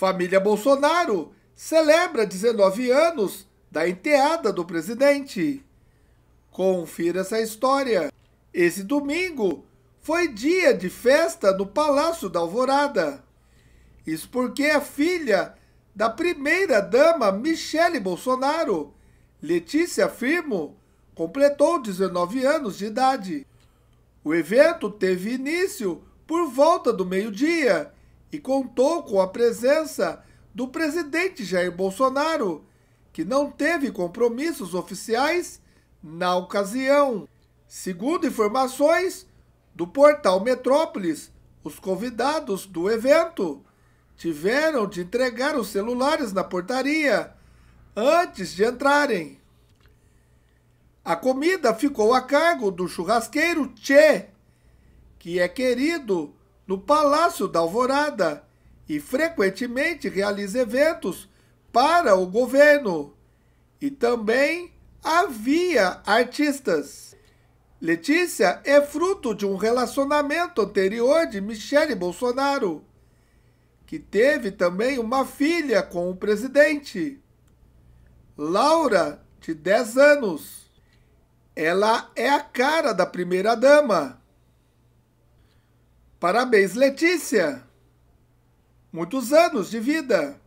Família Bolsonaro celebra 19 anos da enteada do presidente. Confira essa história. Esse domingo foi dia de festa no Palácio da Alvorada. Isso porque a filha da primeira-dama Michele Bolsonaro, Letícia Firmo, completou 19 anos de idade. O evento teve início por volta do meio-dia e contou com a presença do presidente Jair Bolsonaro, que não teve compromissos oficiais na ocasião. Segundo informações do portal Metrópolis, os convidados do evento tiveram de entregar os celulares na portaria antes de entrarem. A comida ficou a cargo do churrasqueiro Che, que é querido no Palácio da Alvorada e frequentemente realiza eventos para o governo. E também havia artistas. Letícia é fruto de um relacionamento anterior de Michele Bolsonaro, que teve também uma filha com o presidente, Laura, de 10 anos. Ela é a cara da primeira-dama Parabéns, Letícia! Muitos anos de vida!